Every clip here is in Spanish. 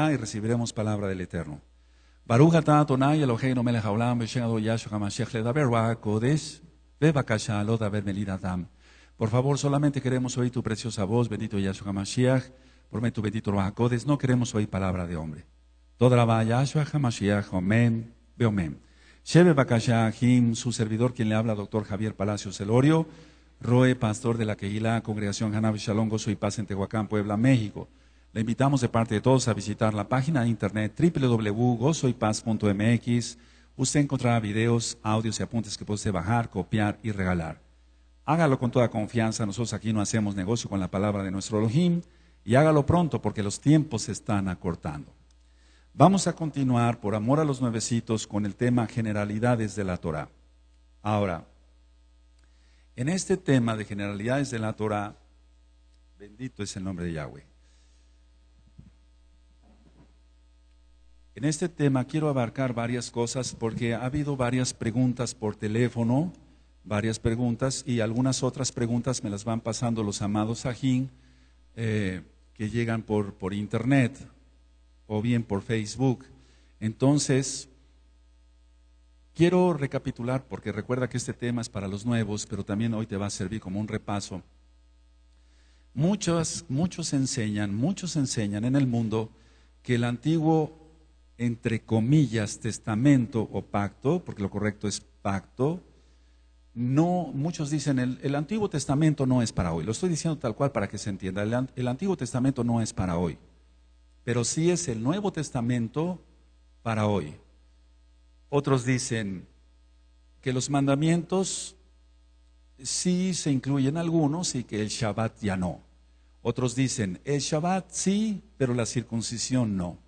Ah, y recibiremos palabra del Eterno. Baruch atah Adonai Eloheinu melech haolam v'shem Adonai Yahshua HaMashiach ledaber kodesh kasha lo bermelida Por favor, solamente queremos oír tu preciosa voz, bendito Yahshua HaMashiach, por tu bendito Ruach acodes no queremos oír palabra de hombre. Toda la Yahshua HaMashiach, omen, veomen. Sheve Bakasha Him, su servidor, quien le habla, doctor Javier Palacios Elorio, Roe, pastor de la Kehila, Congregación Hanab Shalom, Gozo y en Tehuacán, Puebla, México. Le invitamos de parte de todos a visitar la página de internet www.gozoypaz.mx. Usted encontrará videos, audios y apuntes que puede bajar, copiar y regalar. Hágalo con toda confianza. Nosotros aquí no hacemos negocio con la palabra de nuestro Elohim. Y hágalo pronto porque los tiempos se están acortando. Vamos a continuar, por amor a los nuevecitos, con el tema generalidades de la Torah. Ahora, en este tema de generalidades de la Torah, bendito es el nombre de Yahweh. En este tema quiero abarcar varias cosas porque ha habido varias preguntas por teléfono, varias preguntas y algunas otras preguntas me las van pasando los amados Sajín eh, que llegan por, por internet o bien por Facebook. Entonces, quiero recapitular porque recuerda que este tema es para los nuevos, pero también hoy te va a servir como un repaso. Muchos, muchos enseñan, muchos enseñan en el mundo que el Antiguo entre comillas, testamento o pacto, porque lo correcto es pacto, no, muchos dicen, el, Antiguo Testamento no es para hoy. Lo estoy diciendo tal cual para que se entienda. El, el Antiguo Testamento no es para hoy, pero sí es el Nuevo Testamento para hoy. Otros dicen que los mandamientos sí se incluyen algunos y que el Shabbat ya no. Otros dicen, el Shabbat sí, pero la circuncisión no.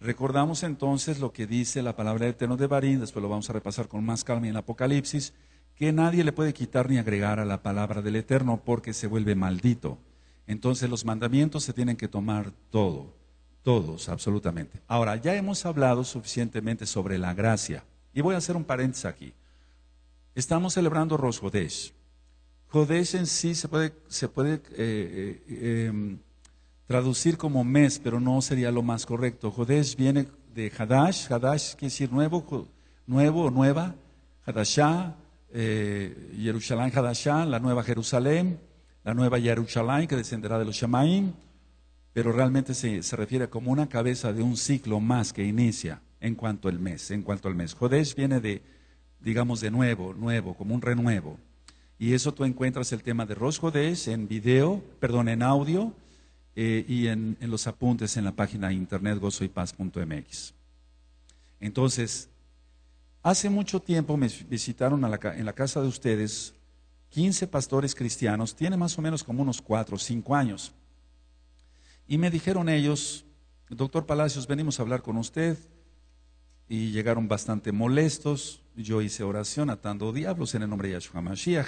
Recordamos entonces lo que dice la palabra del Eterno de Barín, después lo vamos a repasar con más calma en el Apocalipsis, que nadie le puede quitar ni agregar a la palabra del Eterno porque se vuelve maldito. Entonces los mandamientos se tienen que tomar todo, todos, absolutamente. Ahora, ya hemos hablado suficientemente sobre la gracia, y voy a hacer un paréntesis aquí. Estamos celebrando Rosh Jodesh. en sí se puede, se puede eh, eh, eh, em, traducir como mes, pero no sería lo más correcto. Jodesh viene de Hadash, Hadash quiere decir nuevo, nuevo, nueva, Hadashá, eh, Jerusalén Hadashá, la nueva Jerusalén, la nueva Jerusalén que descenderá de los Shamaim, pero realmente se, refiere como una cabeza de un ciclo más que inicia en cuanto al mes, en cuanto al mes. Jodesh viene de, digamos, de nuevo, nuevo, como un renuevo. Y eso tú encuentras el tema de Rosh Jodesh en video, perdón, en audio, eh, y en, los apuntes en la página internet gozoypaz.mx. Entonces, hace mucho tiempo me visitaron en la casa de ustedes 15 pastores cristianos, tiene más o menos como unos 4 o 5 años. Y me dijeron ellos, doctor Palacios, venimos a hablar con usted. Y llegaron bastante molestos. Yo hice oración atando diablos en el nombre de Yahshua Mashiach.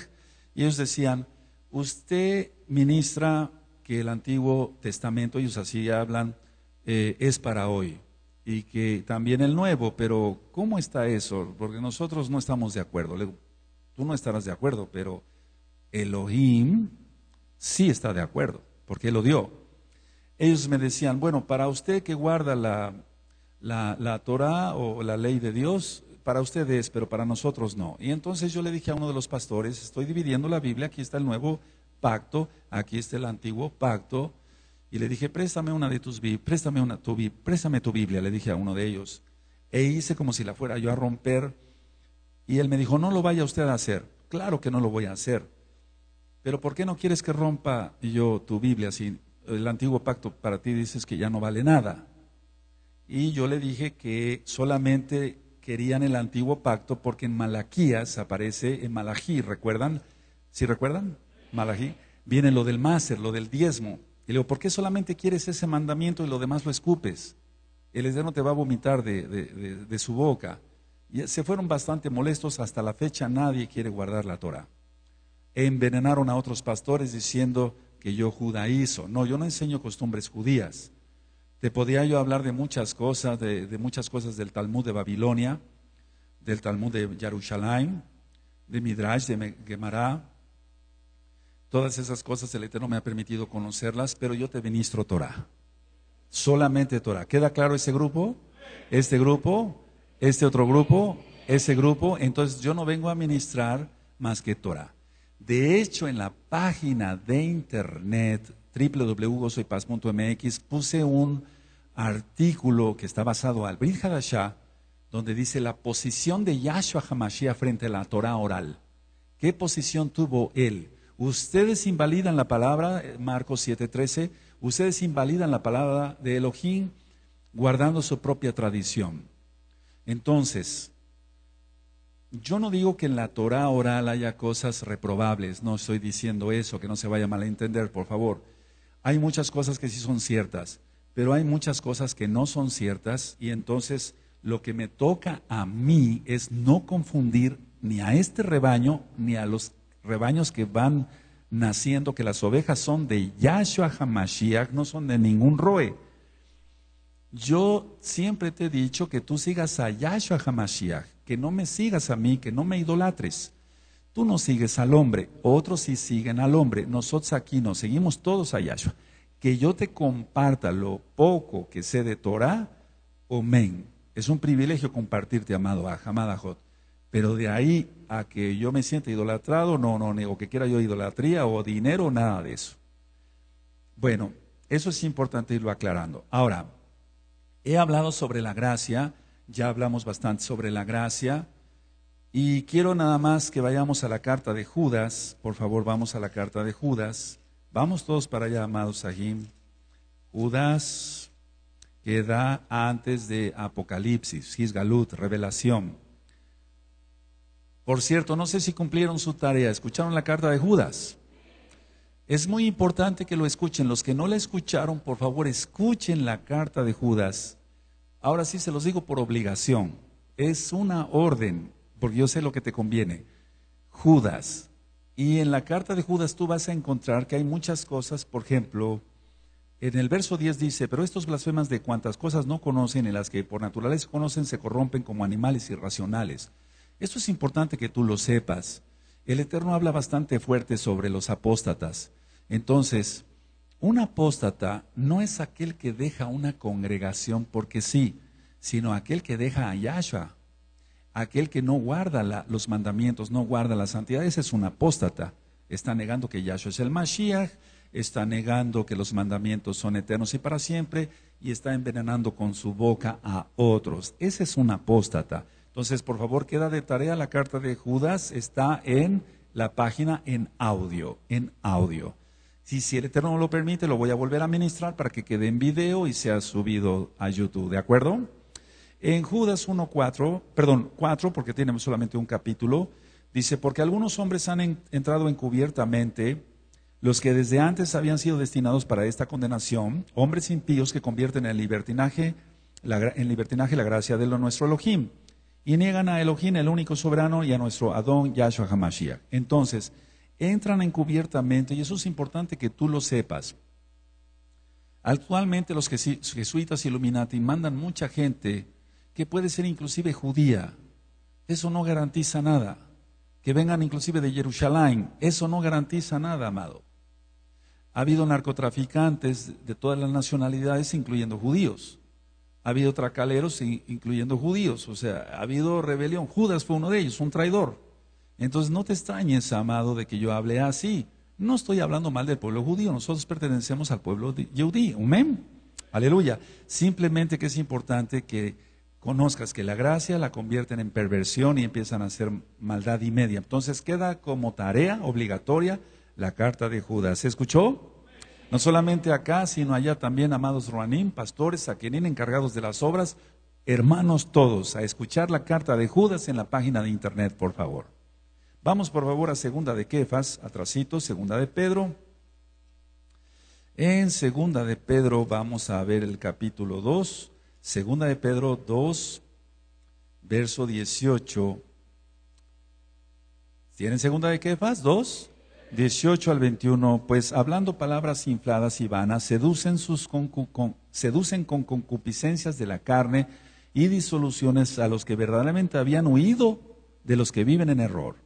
Y ellos decían, usted ministra que el Antiguo Testamento, ellos así hablan, eh, es para hoy y que también el nuevo, pero ¿cómo está eso? Porque nosotros no estamos de acuerdo. tú no estarás de acuerdo, pero Elohim sí está de acuerdo, porque él lo dio. Ellos me decían, bueno, para usted que guarda la, la Torah o la ley de Dios, para ustedes, pero para nosotros no. Y entonces yo le dije a uno de los pastores, estoy dividiendo la Biblia, aquí está el Nuevo pacto, aquí está el antiguo pacto. Y le dije, préstame una de tus Biblias, préstame, una, tu, préstame tu Biblia, le dije a uno de ellos. E hice como si la fuera yo a romper. Y él me dijo, no lo vaya usted a hacer. Claro que no lo voy a hacer. Pero ¿por qué no quieres que rompa yo tu Biblia si el antiguo pacto para ti dices que ya no vale nada? Y yo le dije que solamente querían el antiguo pacto porque en Malaquías aparece, en Malají, ¿recuerdan? si recuerdan? Malají viene lo del máster, lo del diezmo. Y le digo, ¿por qué solamente quieres ese mandamiento y lo demás lo escupes? El no te va a vomitar de, su boca. Y se fueron bastante molestos, hasta la fecha nadie quiere guardar la Torah. Envenenaron a otros pastores diciendo que yo judaizo. No, yo no enseño costumbres judías. Te podía yo hablar de muchas cosas, de, de muchas cosas del Talmud de Babilonia, del Talmud de Yerushalayim, de Midrash, de Gemara, Todas esas cosas el Eterno me ha permitido conocerlas, pero yo te ministro Torah. Solamente Torah. ¿Queda claro ese grupo? Este grupo, este otro grupo, ese grupo. Entonces yo no vengo a ministrar más que Torah. De hecho, en la página de internet www.gozoypaz.mx puse un artículo que está basado al Brit Hadashah, donde dice la posición de Yahshua Hamashiach frente a la Torah oral. ¿Qué posición tuvo él? Ustedes invalidan la palabra, eh, Marcos 7:13, ustedes invalidan la palabra de Elohim guardando su propia tradición. Entonces, yo no digo que en la Torah oral haya cosas reprobables, no estoy diciendo eso, que no se vaya mal a entender, por favor. Hay muchas cosas que sí son ciertas, pero hay muchas cosas que no son ciertas y entonces lo que me toca a mí es no confundir ni a este rebaño ni a los rebaños que van naciendo, que las ovejas son de Yashua Hamashiach, no son de ningún roe. Yo siempre te he dicho que tú sigas a Yashua Hamashiach, que no me sigas a mí, que no me idolatres. Tú no sigues al hombre, otros sí siguen al hombre, nosotros aquí nos seguimos todos a Yashua. Que yo te comparta lo poco que sé de Torah, amén. Es un privilegio compartirte, amado a pero de ahí a que yo me sienta idolatrado, no, no, o que quiera yo idolatría o dinero, nada de eso. Bueno, eso es importante irlo aclarando. Ahora, he hablado sobre la gracia, ya hablamos bastante sobre la gracia, y quiero nada más que vayamos a la carta de Judas, por favor, vamos a la carta de Judas. Vamos todos para allá, amados Sahim. Judas que da antes de Apocalipsis, Gisgalut, revelación. Por cierto, no sé si cumplieron su tarea, escucharon la carta de Judas. Es muy importante que lo escuchen. Los que no la escucharon, por favor, escuchen la carta de Judas. Ahora sí se los digo por obligación. Es una orden, porque yo sé lo que te conviene. Judas. Y en la carta de Judas tú vas a encontrar que hay muchas cosas, por ejemplo, en el verso 10 dice, pero estos blasfemas de cuantas cosas no conocen y las que por naturaleza conocen se corrompen como animales irracionales. Esto es importante que tú lo sepas. El Eterno habla bastante fuerte sobre los apóstatas. Entonces, un apóstata no es aquel que deja una congregación porque sí, sino aquel que deja a Yahshua, aquel que no guarda los mandamientos, no guarda la santidad, ese es un apóstata. Está negando que Yahshua es el Mashiach, está negando que los mandamientos son eternos y para siempre, y está envenenando con su boca a otros. Ese es un apóstata. Entonces, por favor, queda de tarea la carta de Judas, está en la página en audio, en audio. Si, si el Eterno no lo permite, lo voy a volver a ministrar para que quede en video y sea subido a YouTube, ¿de acuerdo? En Judas 1.4, perdón, 4, porque tenemos solamente un capítulo, dice, porque algunos hombres han entrado encubiertamente, los que desde antes habían sido destinados para esta condenación, hombres impíos que convierten en libertinaje la, en libertinaje la gracia de lo nuestro Elohim y niegan a Elohim, el único soberano, y a nuestro Adón, Yahshua HaMashiach. Entonces, entran encubiertamente, y eso es importante que tú lo sepas. Actualmente los jesuitas Illuminati mandan mucha gente que puede ser inclusive judía. Eso no garantiza nada. Que vengan inclusive de Jerusalén. Eso no garantiza nada, amado. Ha habido narcotraficantes de todas las nacionalidades, incluyendo judíos ha habido tracaleros, incluyendo judíos, o sea, ha habido rebelión. Judas fue uno de ellos, un traidor. Entonces no te extrañes, amado, de que yo hable así. No estoy hablando mal del pueblo judío, nosotros pertenecemos al pueblo judío. Amén. Aleluya. Simplemente que es importante que conozcas que la gracia la convierten en perversión y empiezan a hacer maldad y media. Entonces queda como tarea obligatoria la carta de Judas. ¿Se escuchó? No solamente acá, sino allá también, amados Ruanín, pastores, a quienes encargados de las obras, hermanos todos, a escuchar la carta de Judas en la página de internet, por favor. Vamos por favor a segunda de Kefas, atrasito, segunda de Pedro. En segunda de Pedro vamos a ver el capítulo 2, segunda de Pedro 2, verso 18. ¿Tienen segunda de Kefas? 2. 18 al 21, pues hablando palabras infladas y vanas, seducen, sus con, concupiscencias de la carne y disoluciones a los que verdaderamente habían huido de los que viven en error.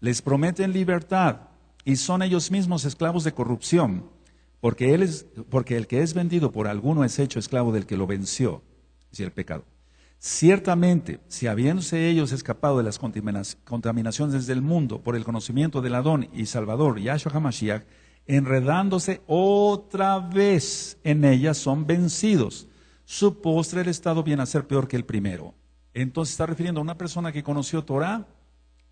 Les prometen libertad y son ellos mismos esclavos de corrupción, porque, él es, porque el que es vendido por alguno es hecho esclavo del que lo venció, es el pecado. Ciertamente, si habiéndose ellos escapado de las contaminaciones del mundo por el conocimiento del Adón y Salvador Yahshua HaMashiach, enredándose otra vez en ellas son vencidos. Su postre el estado viene a ser peor que el primero. Entonces está refiriendo a una persona que conoció Torah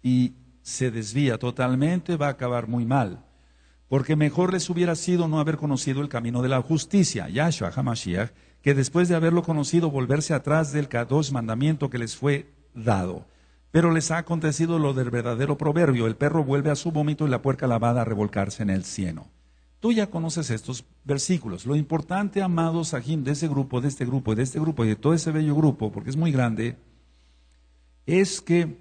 y se desvía totalmente, va a acabar muy mal porque mejor les hubiera sido no haber conocido el camino de la justicia, Yahshua HaMashiach, que después de haberlo conocido volverse atrás del Kadosh mandamiento que les fue dado. Pero les ha acontecido lo del verdadero proverbio, el perro vuelve a su vómito y la puerca lavada a revolcarse en el cieno. Tú ya conoces estos versículos. Lo importante, amados Sahim, de ese grupo, de este grupo, de este grupo y de todo ese bello grupo, porque es muy grande, es que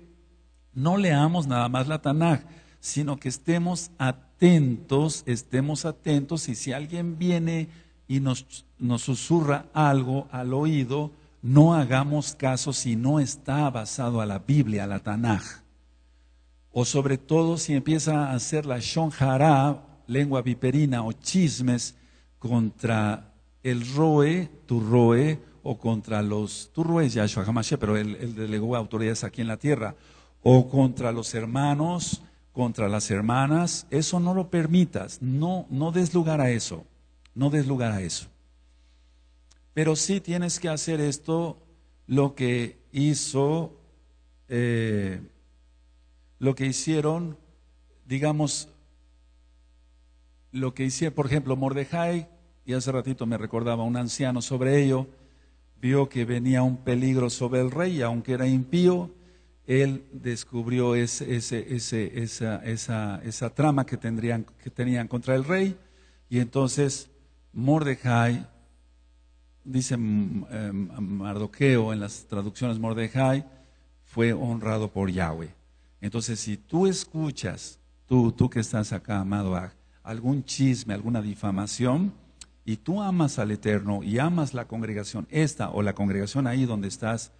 no leamos nada más la Tanaj sino que estemos atentos, estemos atentos y si alguien viene y nos, susurra algo al oído, no hagamos caso si no está basado a la Biblia, a la Tanaj. O sobre todo si empieza a hacer la shonjara, lengua viperina o chismes contra el roe, tu roe, o contra los, tu ya es Yahshua pero el él delegó autoridades aquí en la tierra, o contra los hermanos, contra las hermanas, eso no lo permitas, no, no des lugar a eso, no des lugar a eso. Pero sí tienes que hacer esto, lo que hizo, eh, lo que hicieron, digamos, lo que hicieron, por ejemplo, Mordejai, y hace ratito me recordaba un anciano sobre ello, vio que venía un peligro sobre el rey, aunque era impío, él descubrió esa, esa, esa, trama que, tendrían, que tenían contra el rey. Y entonces Mordejai, dice mm, em, Mardoqueo en las traducciones Mordejai, fue honrado por Yahweh. Entonces, si tú escuchas, tú, tú que estás acá, amado, algún chisme, alguna difamación, y tú amas al Eterno y amas la congregación, esta o la congregación ahí donde estás,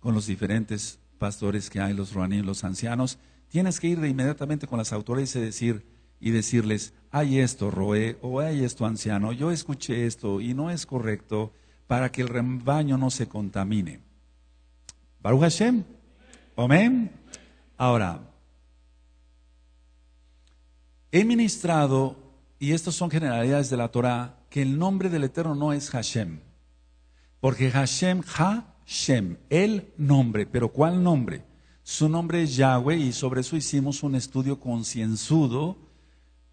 con los diferentes pastores que hay, los roaníes, los ancianos, tienes que ir de inmediatamente con las autoridades y decir y decirles, hay esto, Roé, o hay esto, anciano, yo escuché esto y no es correcto para que el rebaño no se contamine. Baruch Hashem, amén. Ahora, he ministrado, y estas son generalidades de la Torah, que el nombre del Eterno no es Hashem, porque Hashem, Ha, Shem, el nombre, pero ¿cuál nombre? Su nombre es Yahweh y sobre eso hicimos un estudio concienzudo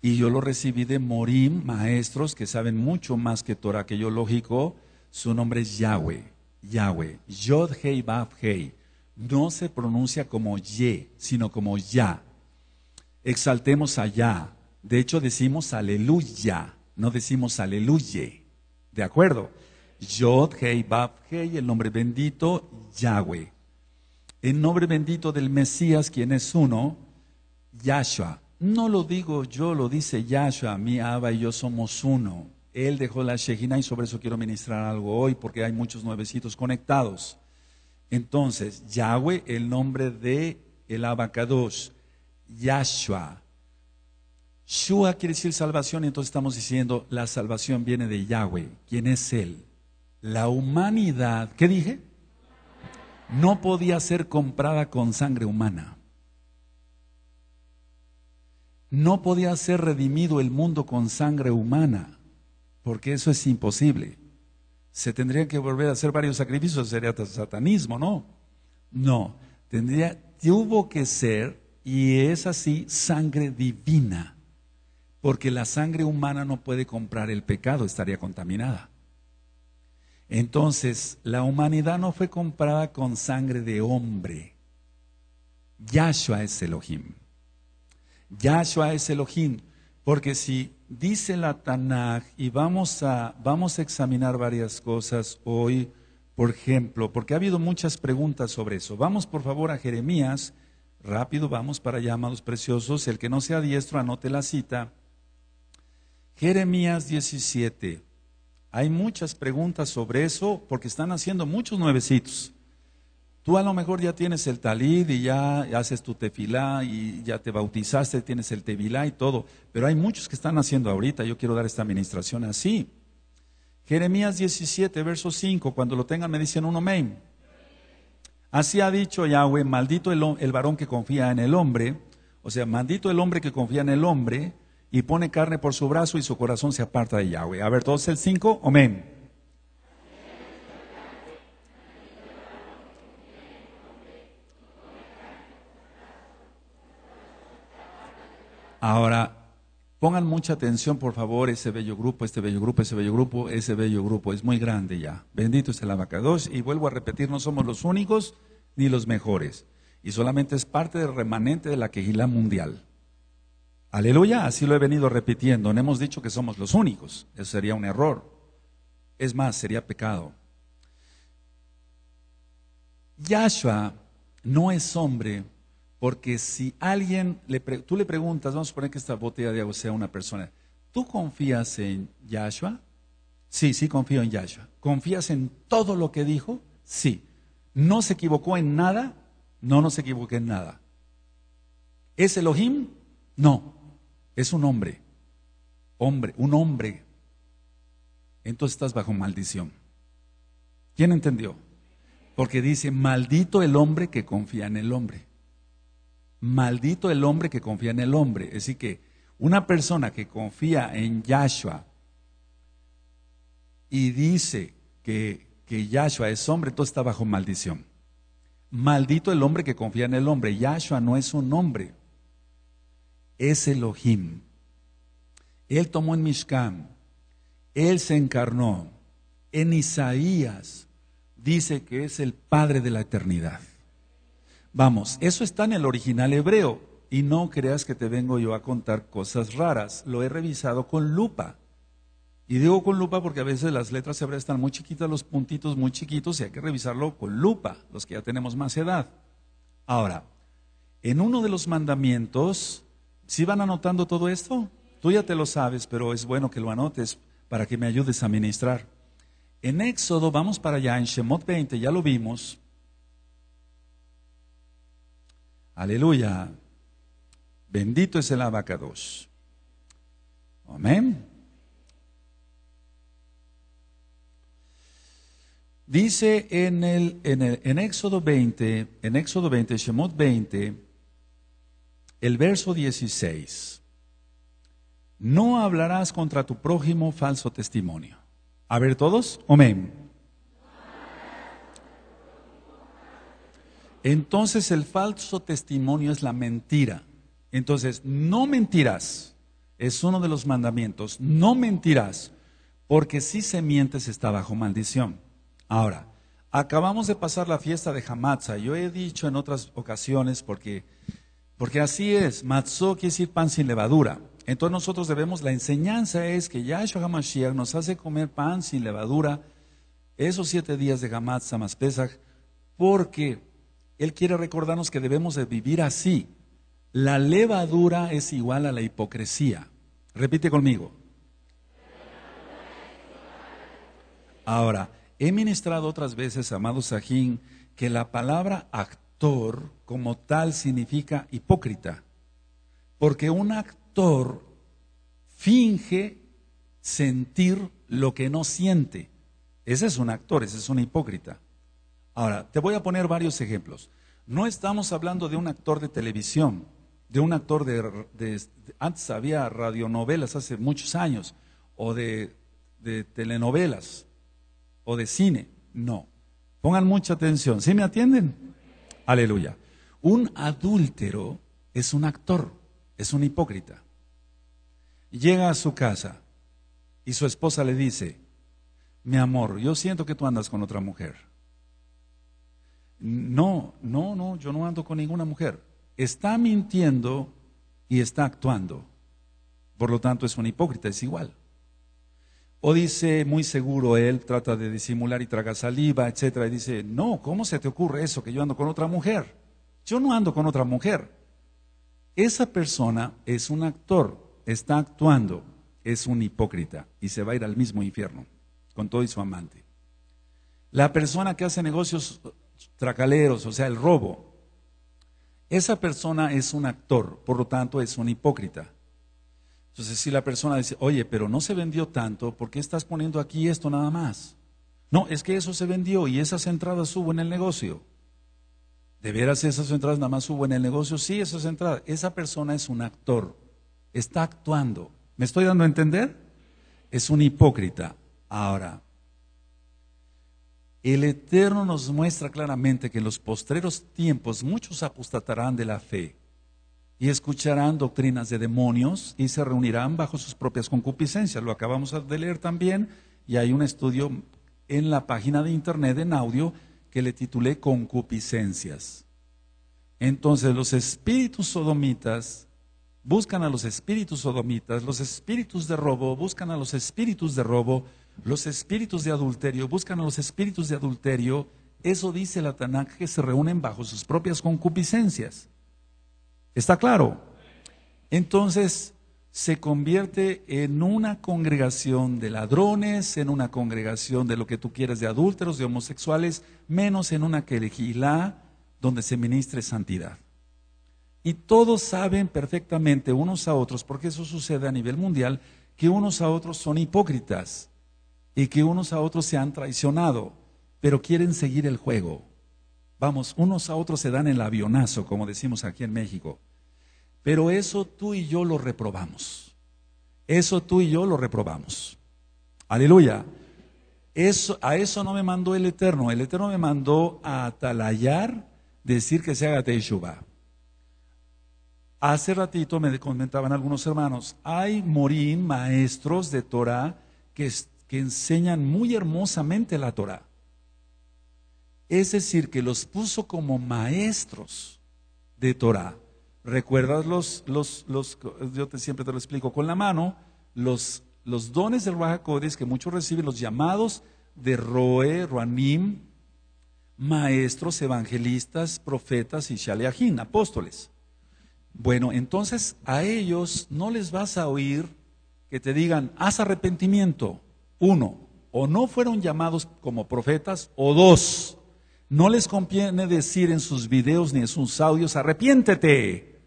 y yo lo recibí de Morim, maestros que saben mucho más que Torah que yo, lógico. Su nombre es Yahweh, Yahweh, Yod Hei Bab Hei. No se pronuncia como Ye, sino como Ya. Exaltemos a Ya. De hecho decimos aleluya, no decimos aleluye. ¿De acuerdo? Yod, Hei, Bab, Hei, el nombre bendito, Yahweh. El nombre bendito del Mesías, quien es uno, Yahshua. No lo digo yo, lo dice Yahshua, mi Abba y yo somos uno. Él dejó la Shejina y sobre eso quiero ministrar algo hoy porque hay muchos nuevecitos conectados. Entonces, Yahweh, el nombre de el Abacados, Yahshua. Shua quiere decir salvación, entonces estamos diciendo la salvación viene de Yahweh, quién es Él. La humanidad, ¿qué dije? No podía ser comprada con sangre humana. No podía ser redimido el mundo con sangre humana, porque eso es imposible. Se tendrían que volver a hacer varios sacrificios, sería satanismo, ¿no? No, tendría, tuvo que ser, y es así, sangre divina, porque la sangre humana no puede comprar el pecado, estaría contaminada. Entonces, la humanidad no fue comprada con sangre de hombre. Yahshua es Elohim. Yahshua es Elohim. Porque si dice la Tanaj, y vamos a, vamos a examinar varias cosas hoy, por ejemplo, porque ha habido muchas preguntas sobre eso. Vamos por favor a Jeremías, rápido vamos para allá, amados preciosos. El que no sea diestro, anote la cita. Jeremías 17. Hay muchas preguntas sobre eso porque están haciendo muchos nuevecitos. Tú a lo mejor ya tienes el talid y ya haces tu tefilá y ya te bautizaste, tienes el tevilá y todo, pero hay muchos que están haciendo ahorita. Yo quiero dar esta administración así. Jeremías 17, verso 5, cuando lo tengan me dicen un amén. Así ha dicho Yahweh, maldito el varón que confía en el hombre, o sea, maldito el hombre que confía en el hombre, y pone carne por su brazo y su corazón se aparta de Yahweh. A ver, todos el cinco, amén. Ahora, pongan mucha atención, por favor, ese bello grupo, este bello grupo, ese bello grupo, ese bello grupo. Es muy grande ya. Bendito es el abacados. Y vuelvo a repetir, no somos los únicos ni los mejores. Y solamente es parte del remanente de la quejila mundial. Aleluya, así lo he venido repitiendo. No hemos dicho que somos los únicos, eso sería un error. Es más, sería pecado. Yahshua no es hombre porque si alguien, tú le preguntas, vamos a poner que esta botella de agua sea una persona, ¿tú confías en Yahshua? Sí, sí confío en Yahshua. ¿Confías en todo lo que dijo? Sí. ¿No se equivocó en nada? No, no se equivocó en nada. ¿Es Elohim? No es un hombre, hombre, un hombre, entonces estás bajo maldición. ¿Quién entendió? Porque dice, maldito el hombre que confía en el hombre. Maldito el hombre que confía en el hombre. Es decir, que una persona que confía en Yahshua y dice que, que Yahshua es hombre, todo está bajo maldición. Maldito el hombre que confía en el hombre. Yahshua no es un hombre es Elohim. Él tomó en Mishkan, Él se encarnó. En Isaías dice que es el Padre de la eternidad. Vamos, eso está en el original hebreo y no creas que te vengo yo a contar cosas raras. Lo he revisado con lupa. Y digo con lupa porque a veces las letras hebreas están muy chiquitas, los puntitos muy chiquitos y hay que revisarlo con lupa, los que ya tenemos más edad. Ahora, en uno de los mandamientos si van anotando todo esto? Tú ya te lo sabes, pero es bueno que lo anotes para que me ayudes a ministrar. En Éxodo, vamos para allá, en Shemot 20, ya lo vimos. Aleluya. Bendito es el abacados. Amén. Dice en, el, en, el, en Éxodo 20, en Éxodo 20, Shemot 20, el verso 16. No hablarás contra tu prójimo falso testimonio. A ver todos, amén. Entonces el falso testimonio es la mentira. Entonces, no mentirás. Es uno de los mandamientos. No mentirás, porque si se miente se está bajo maldición. Ahora, acabamos de pasar la fiesta de Hamatza. Yo he dicho en otras ocasiones, porque porque así es, matzó quiere decir pan sin levadura. Entonces nosotros debemos, la enseñanza es que Yahshua HaMashiach nos hace comer pan sin levadura esos siete días de Gamat Samas Pesach, porque Él quiere recordarnos que debemos de vivir así. La levadura es igual a la hipocresía. Repite conmigo. Ahora, he ministrado otras veces, amado Sajín, que la palabra actual actor como tal significa hipócrita, porque un actor finge sentir lo que no siente. Ese es un actor, ese es un hipócrita. Ahora, te voy a poner varios ejemplos. No estamos hablando de un actor de televisión, de un actor de... antes había radionovelas hace muchos años, o de, de telenovelas, o de cine. No. Pongan mucha atención. ¿Sí me atienden? Aleluya. Un adúltero es un actor, es un hipócrita. Llega a su casa y su esposa le dice, mi amor, yo siento que tú andas con otra mujer. No, no, no, yo no ando con ninguna mujer. Está mintiendo y está actuando. Por lo tanto, es un hipócrita, es igual. O dice, muy seguro él, trata de disimular y traga saliva, etcétera, y dice, no, ¿cómo se te ocurre eso que yo ando con otra mujer? Yo no ando con otra mujer. Esa persona es un actor, está actuando, es un hipócrita y se va a ir al mismo infierno con todo y su amante. La persona que hace negocios tracaleros, o sea, el robo, esa persona es un actor, por lo tanto es un hipócrita. Entonces, si la persona dice, oye, pero no se vendió tanto, ¿por qué estás poniendo aquí esto nada más? No, es que eso se vendió y esas entradas hubo en el negocio. ¿De veras esas entradas nada más hubo en el negocio? Sí, esas entradas. Esa persona es un actor, está actuando. ¿Me estoy dando a entender? Es un hipócrita. Ahora, el Eterno nos muestra claramente que en los postreros tiempos muchos apostatarán de la fe y escucharán doctrinas de demonios y se reunirán bajo sus propias concupiscencias. Lo acabamos de leer también y hay un estudio en la página de internet en audio que le titulé Concupiscencias. Entonces los espíritus sodomitas buscan a los espíritus sodomitas, los espíritus de robo buscan a los espíritus de robo, los espíritus de adulterio buscan a los espíritus de adulterio. Eso dice la Tanakh que se reúnen bajo sus propias concupiscencias. ¿Está claro? Entonces se convierte en una congregación de ladrones, en una congregación de lo que tú quieres, de adúlteros, de homosexuales, menos en una que elegirá donde se ministre santidad. Y todos saben perfectamente unos a otros, porque eso sucede a nivel mundial, que unos a otros son hipócritas y que unos a otros se han traicionado, pero quieren seguir el juego. Vamos, unos a otros se dan el avionazo, como decimos aquí en México. Pero eso tú y yo lo reprobamos. Eso tú y yo lo reprobamos. Aleluya. a eso no me mandó el Eterno. El Eterno me mandó a atalayar, decir que se haga Teshuva. Hace ratito me comentaban algunos hermanos, hay morín, maestros de Torah, que, que enseñan muy hermosamente la Torah. Es decir, que los puso como maestros de Torah. ¿Recuerdas los, los, yo te, siempre te lo explico con la mano, los, los dones del Raja que muchos reciben, los llamados de Roe, Roanim, maestros, evangelistas, profetas y Shaleahin, apóstoles. Bueno, entonces a ellos no les vas a oír que te digan, haz arrepentimiento. Uno, o no fueron llamados como profetas, o dos, no les conviene decir en sus videos ni en sus audios, arrepiéntete,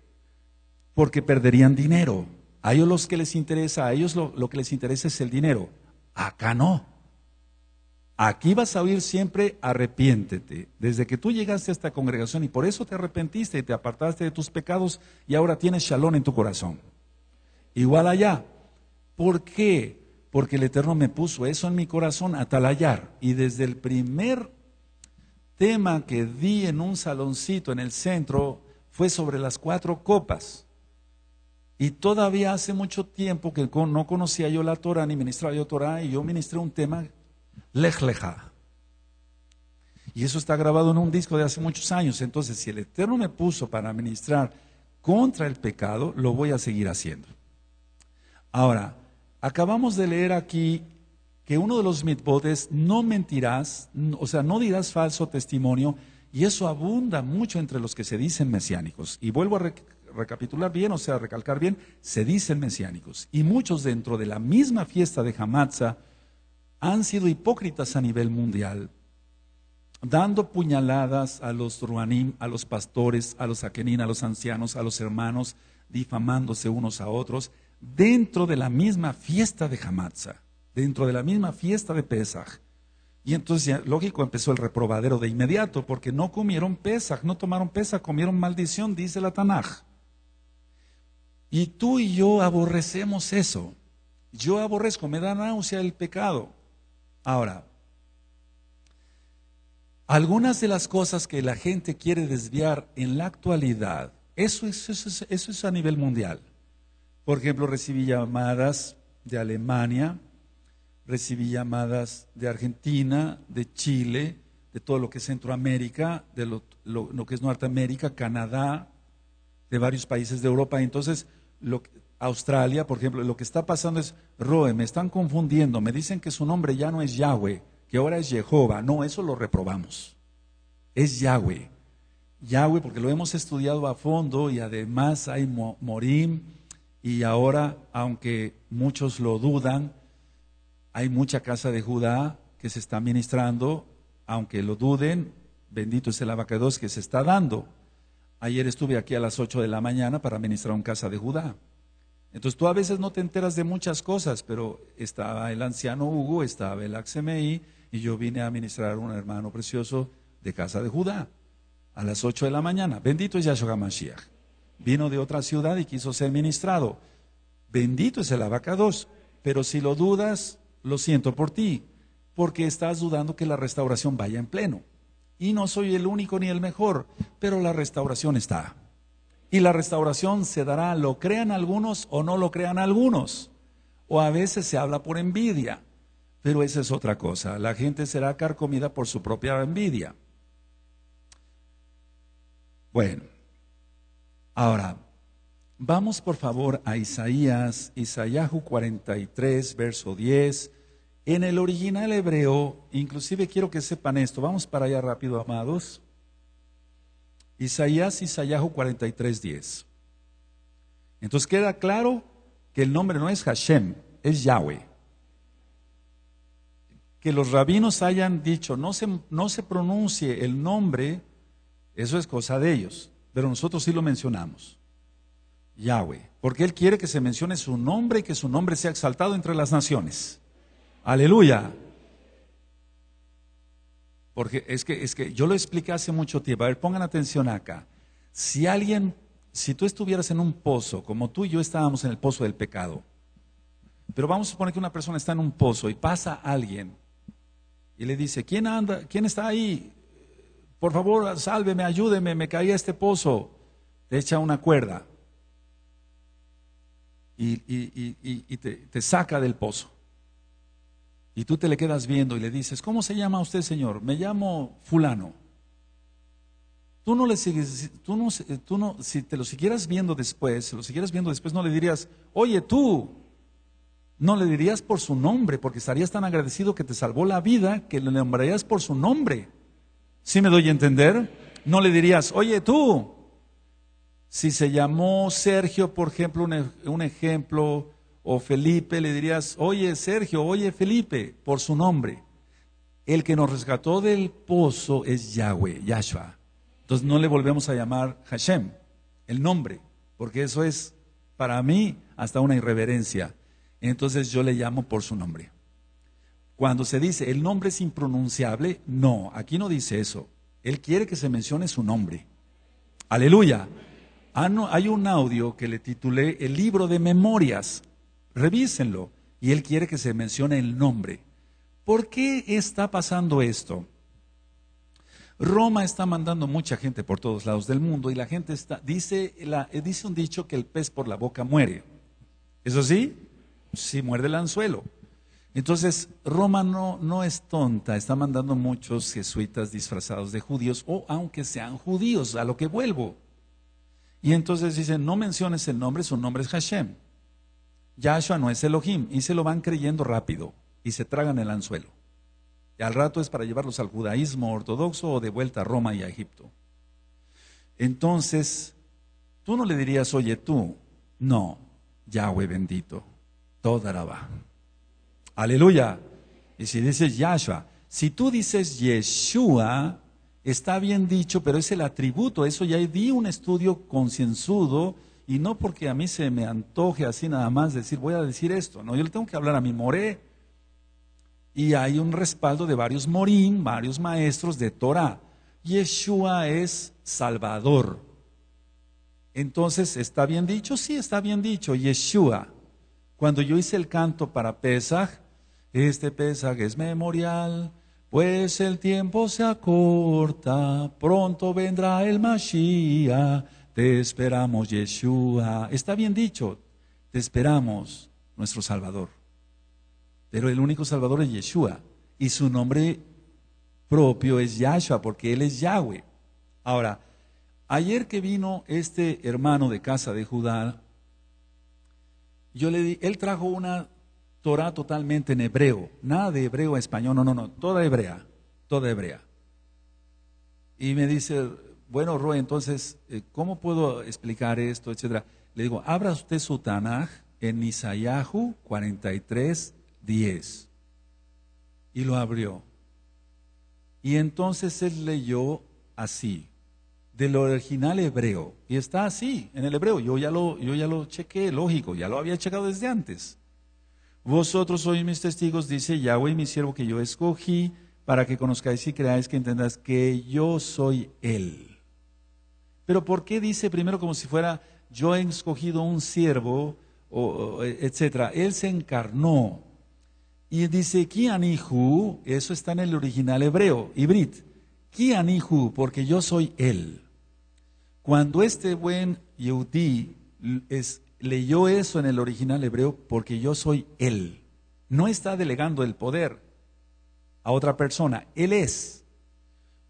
porque perderían dinero. A ellos los que les interesa, a ellos lo, que les interesa es el dinero. Acá no. Aquí vas a oír siempre arrepiéntete. Desde que tú llegaste a esta congregación y por eso te arrepentiste y te apartaste de tus pecados y ahora tienes shalom en tu corazón. Igual allá. ¿Por qué? Porque el Eterno me puso eso en mi corazón, atalayar. Y desde el primer tema que di en un saloncito en el centro fue sobre las cuatro copas. Y todavía hace mucho tiempo que no conocía yo la Torah ni ministraba yo Torah y yo ministré un tema, leja Y eso está grabado en un disco de hace muchos años. Entonces, si el Eterno me puso para ministrar contra el pecado, lo voy a seguir haciendo. Ahora, acabamos de leer aquí que uno de los mitbodes, no mentirás, o sea, no dirás falso testimonio, y eso abunda mucho entre los que se dicen mesiánicos. Y vuelvo a recapitular bien, o sea, a recalcar bien, se dicen mesiánicos. Y muchos dentro de la misma fiesta de Hamatza han sido hipócritas a nivel mundial, dando puñaladas a los ruanim, a los pastores, a los aquenin, a los ancianos, a los hermanos, difamándose unos a otros, dentro de la misma fiesta de Hamatza dentro de la misma fiesta de Pesaj. Y entonces, lógico, empezó el reprobadero de inmediato, porque no comieron Pesaj, no tomaron Pesaj, comieron maldición, dice la Tanaj. Y tú y yo aborrecemos eso. Yo aborrezco, me da náusea el pecado. Ahora, algunas de las cosas que la gente quiere desviar en la actualidad, eso eso es a nivel mundial. Por ejemplo, recibí llamadas de Alemania, recibí llamadas de Argentina, de Chile, de todo lo que es Centroamérica, de lo, que es Norteamérica, Canadá, de varios países de Europa. Entonces, lo, Australia, por ejemplo, lo que está pasando es, Roe, me están confundiendo, me dicen que su nombre ya no es Yahweh, que ahora es Jehová. No, eso lo reprobamos. Es Yahweh. Yahweh, porque lo hemos estudiado a fondo y además hay Morim y ahora, aunque muchos lo dudan, hay mucha casa de Judá que se está ministrando, aunque lo duden, bendito es el abacados que se está dando. Ayer estuve aquí a las 8 de la mañana para ministrar un casa de Judá. Entonces tú a veces no te enteras de muchas cosas, pero estaba el anciano Hugo, estaba el AXMI, y yo vine a ministrar a un hermano precioso de casa de Judá a las 8 de la mañana. Bendito es Yahshua Mashiach. Vino de otra ciudad y quiso ser ministrado. Bendito es el abacados. Pero si lo dudas, lo siento por ti, porque estás dudando que la restauración vaya en pleno. Y no soy el único ni el mejor, pero la restauración está. Y la restauración se dará, lo crean algunos o no lo crean algunos. O a veces se habla por envidia, pero esa es otra cosa. La gente será carcomida por su propia envidia. Bueno, ahora, vamos por favor a Isaías, Isaías 43, verso 10. En el original hebreo, inclusive quiero que sepan esto, vamos para allá rápido, amados. Isaías, y 43, 10. Entonces queda claro que el nombre no es Hashem, es Yahweh. Que los rabinos hayan dicho, no se, no se pronuncie el nombre, eso es cosa de ellos, pero nosotros sí lo mencionamos, Yahweh, porque Él quiere que se mencione su nombre y que su nombre sea exaltado entre las naciones. Aleluya. Porque es que, es que yo lo expliqué hace mucho tiempo. A ver, pongan atención acá. Si alguien, si tú estuvieras en un pozo, como tú y yo estábamos en el pozo del pecado, pero vamos a suponer que una persona está en un pozo y pasa alguien y le dice, ¿quién anda? ¿Quién está ahí? Por favor, sálveme, ayúdeme, me caí este pozo. Te echa una cuerda y, te saca del pozo y tú te le quedas viendo y le dices, ¿cómo se llama usted, señor? Me llamo fulano. Tú no le sigues, tú no, tú no, si te lo siguieras viendo después, si lo siguieras viendo después, no le dirías, oye tú, no le dirías por su nombre, porque estarías tan agradecido que te salvó la vida que le nombrarías por su nombre. ¿Sí me doy a entender? No le dirías, oye tú, si se llamó Sergio, por ejemplo, un ejemplo, o Felipe, le dirías, oye Sergio, oye Felipe, por su nombre. El que nos rescató del pozo es Yahweh, Yahshua. Entonces no le volvemos a llamar Hashem, el nombre, porque eso es para mí hasta una irreverencia. Entonces yo le llamo por su nombre. Cuando se dice el nombre es impronunciable, no, aquí no dice eso. Él quiere que se mencione su nombre. Aleluya. Ah, hay un audio que le titulé El libro de memorias. Revísenlo. Y él quiere que se mencione el nombre. ¿Por qué está pasando esto? Roma está mandando mucha gente por todos lados del mundo y la gente está, dice, la, eh, dice un dicho que el pez por la boca muere. ¿Eso sí? Sí muerde el anzuelo. Entonces, Roma no, no es tonta, está mandando muchos jesuitas disfrazados de judíos, o aunque sean judíos, a lo que vuelvo. Y entonces dicen, no menciones el nombre, su nombre es Hashem. Yahshua no es Elohim y se lo van creyendo rápido y se tragan el anzuelo. Y al rato es para llevarlos al judaísmo ortodoxo o de vuelta a Roma y a Egipto. Entonces, tú no le dirías, oye tú, no, Yahweh bendito, toda la va. Aleluya. Y si dices Yahshua, si tú dices Yeshua, está bien dicho, pero es el atributo. Eso ya di un estudio concienzudo y no porque a mí se me antoje así nada más decir, voy a decir esto. No, yo le tengo que hablar a mi moré. Y hay un respaldo de varios morín, varios maestros de Torah. Yeshua es Salvador. Entonces, ¿está bien dicho? Sí, está bien dicho, Yeshua. Cuando yo hice el canto para Pesaj, este Pesaj es memorial, pues el tiempo se acorta, pronto vendrá el Mashiach te esperamos, Yeshua. Está bien dicho, te esperamos, nuestro Salvador. Pero el único Salvador es Yeshua. Y su nombre propio es Yahshua, porque él es Yahweh. Ahora, ayer que vino este hermano de casa de Judá, yo le di, él trajo una Torah totalmente en hebreo, nada de hebreo a español, no, no, no, toda hebrea, toda hebrea. Y me dice, bueno, Roy, entonces, eh, ¿cómo puedo explicar esto, etcétera? Le digo, abra usted su Tanaj en Nisayahu 43, 10. Y lo abrió. Y entonces él leyó así, del original hebreo. Y está así, en el hebreo. Yo ya lo, yo ya lo chequé, lógico, ya lo había checado desde antes. Vosotros sois mis testigos, dice Yahweh, mi siervo que yo escogí, para que conozcáis y creáis que entendáis que yo soy Él. Pero ¿por qué dice primero como si fuera yo he escogido un siervo, o, etcétera? Él se encarnó. Y dice Kianihu, eso está en el original hebreo, ki Kianihu, porque yo soy él. Cuando este buen Yehudi leyó eso en el original hebreo, porque yo soy él. No está delegando el poder a otra persona, él es.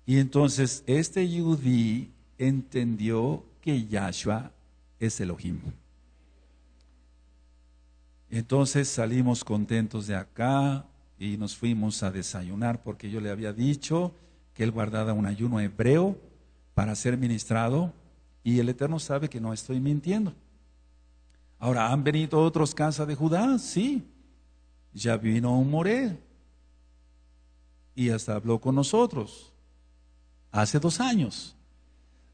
Y entonces este yudí entendió que Yahshua es Elohim. Entonces salimos contentos de acá y nos fuimos a desayunar porque yo le había dicho que él guardaba un ayuno hebreo para ser ministrado y el Eterno sabe que no estoy mintiendo. Ahora, ¿han venido otros casas de Judá? Sí. Ya vino un moré y hasta habló con nosotros hace dos años.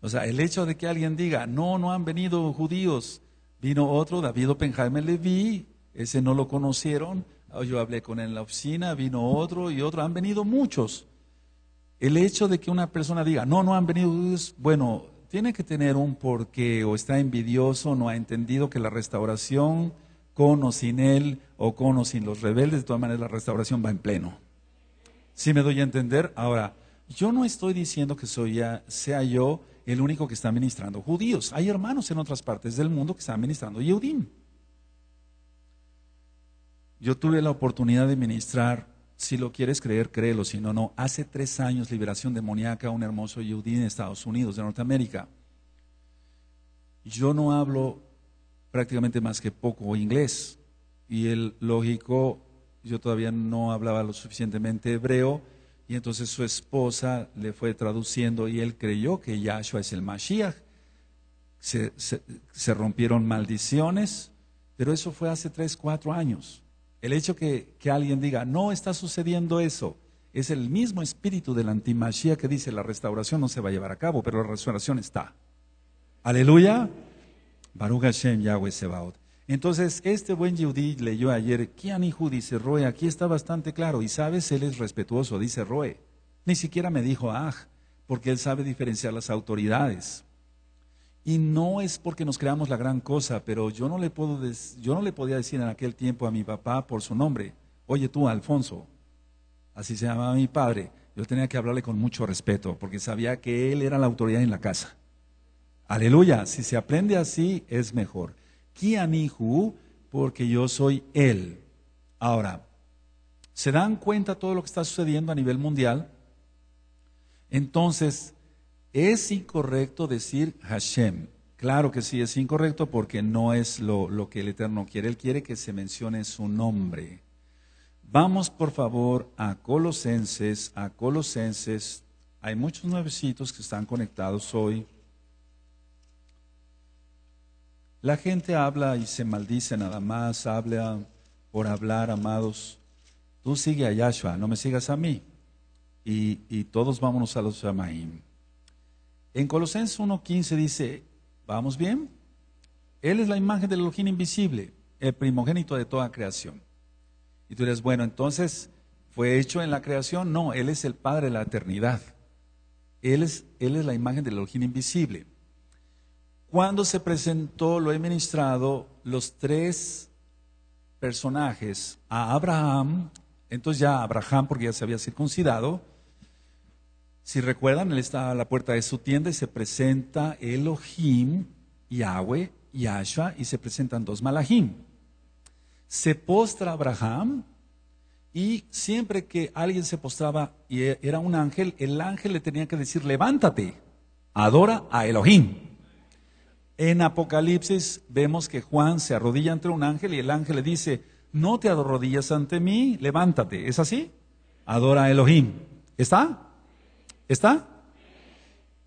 O sea, el hecho de que alguien diga, no, no han venido judíos, vino otro, David Oppenheimer le vi, ese no lo conocieron, ah, yo hablé con él en la oficina, vino otro y otro, han venido muchos. El hecho de que una persona diga, no, no han venido judíos, bueno, tiene que tener un porqué, o está envidioso, no ha entendido que la restauración, con o sin él, o con o sin los rebeldes, de todas maneras la restauración va en pleno. ¿Sí me doy a entender? Ahora, yo no estoy diciendo que soy ya, sea yo el único que está ministrando judíos. Hay hermanos en otras partes del mundo que están ministrando Yehudim. Yo tuve la oportunidad de ministrar, si lo quieres creer, créelo, si no, no. Hace tres años, liberación demoníaca, un hermoso Yehudim en Estados Unidos, de Norteamérica. Yo no hablo prácticamente más que poco inglés. Y el lógico, yo todavía no hablaba lo suficientemente hebreo y entonces su esposa le fue traduciendo y él creyó que Yahshua es el Mashiach. Se, rompieron maldiciones, pero eso fue hace 3, 4 años. El hecho que, alguien diga, no está sucediendo eso, es el mismo espíritu del la que dice, la restauración no se va a llevar a cabo, pero la restauración está. Aleluya. Baruch Hashem Yahweh Sebaot. Entonces, este buen Yehudi leyó ayer, Kiani dice Roe, aquí está bastante claro, y sabes, él es respetuoso, dice Roe. Ni siquiera me dijo aj, porque él sabe diferenciar las autoridades. Y no es porque nos creamos la gran cosa, pero yo no le, puedo yo no le podía decir en aquel tiempo a mi papá por su nombre, oye tú, Alfonso, así se llamaba mi padre. Yo tenía que hablarle con mucho respeto, porque sabía que él era la autoridad en la casa. Aleluya, si se aprende así es mejor. Kianihu, porque yo soy Él. Ahora, ¿se dan cuenta todo lo que está sucediendo a nivel mundial? Entonces, ¿es incorrecto decir Hashem? Claro que sí, es incorrecto porque no es lo, lo que el Eterno quiere. Él quiere que se mencione su nombre. Vamos por favor a Colosenses, a Colosenses. Hay muchos nuevecitos que están conectados hoy. La gente habla y se maldice nada más, habla por hablar, amados. Tú sigue a Yahshua, no me sigas a mí. Y, todos vámonos a los Shamaim. En Colosenses 1.15 dice, ¿vamos bien? Él es la imagen del Elohim invisible, el primogénito de toda creación. Y tú dirás, bueno, entonces, ¿fue hecho en la creación? No, Él es el Padre de la eternidad. Él es, él es la imagen del Elohim invisible. Cuando se presentó, lo he ministrado, los tres personajes a Abraham, entonces ya Abraham, porque ya se había circuncidado, si recuerdan, él estaba a la puerta de su tienda y se presenta Elohim, Yahweh, Asha, y se presentan dos Malahim. Se postra Abraham y siempre que alguien se postraba y e, era un ángel, el ángel le tenía que decir, levántate, adora a Elohim. En Apocalipsis vemos que Juan se arrodilla ante un ángel y el ángel le dice, no te arrodillas ante mí, levántate. ¿Es así? Adora a Elohim. ¿Está? ¿Está?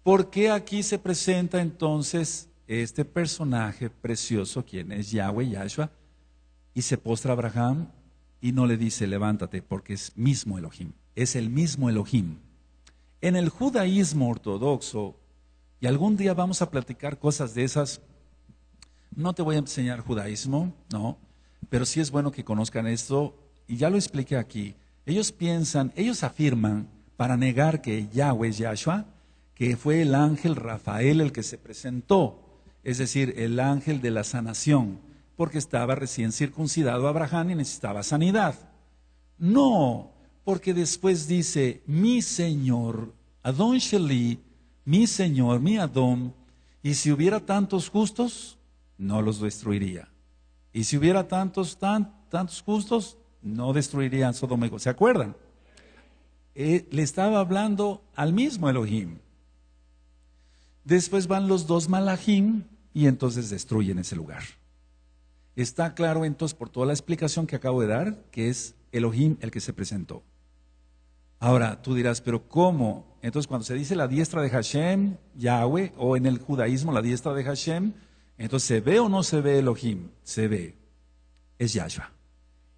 ¿Por qué aquí se presenta entonces este personaje precioso, quien es Yahweh, Yahshua, y se postra a Abraham y no le dice, levántate, porque es mismo Elohim, es el mismo Elohim. En el judaísmo ortodoxo y algún día vamos a platicar cosas de esas. No te voy a enseñar judaísmo, no, pero sí es bueno que conozcan esto. Y ya lo expliqué aquí. Ellos piensan, ellos afirman, para negar que Yahweh es Yahshua, que fue el ángel Rafael el que se presentó, es decir, el ángel de la sanación, porque estaba recién circuncidado Abraham y necesitaba sanidad. No, porque después dice, mi Señor, Adon Sheli, mi Señor, mi Adón, y si hubiera tantos justos, no los destruiría. Y si hubiera tantos, tantos justos, no destruirían Sodoma y ¿Se acuerdan? Eh, le estaba hablando al mismo Elohim. Después van los dos Malahim y entonces destruyen ese lugar. Está claro entonces por toda la explicación que acabo de dar que es Elohim el que se presentó. Ahora, tú dirás, pero ¿cómo? Entonces, cuando se dice la diestra de Hashem, Yahweh, o en el judaísmo la diestra de Hashem, entonces, ¿se ve o no se ve Elohim? Se ve. Es Yahshua.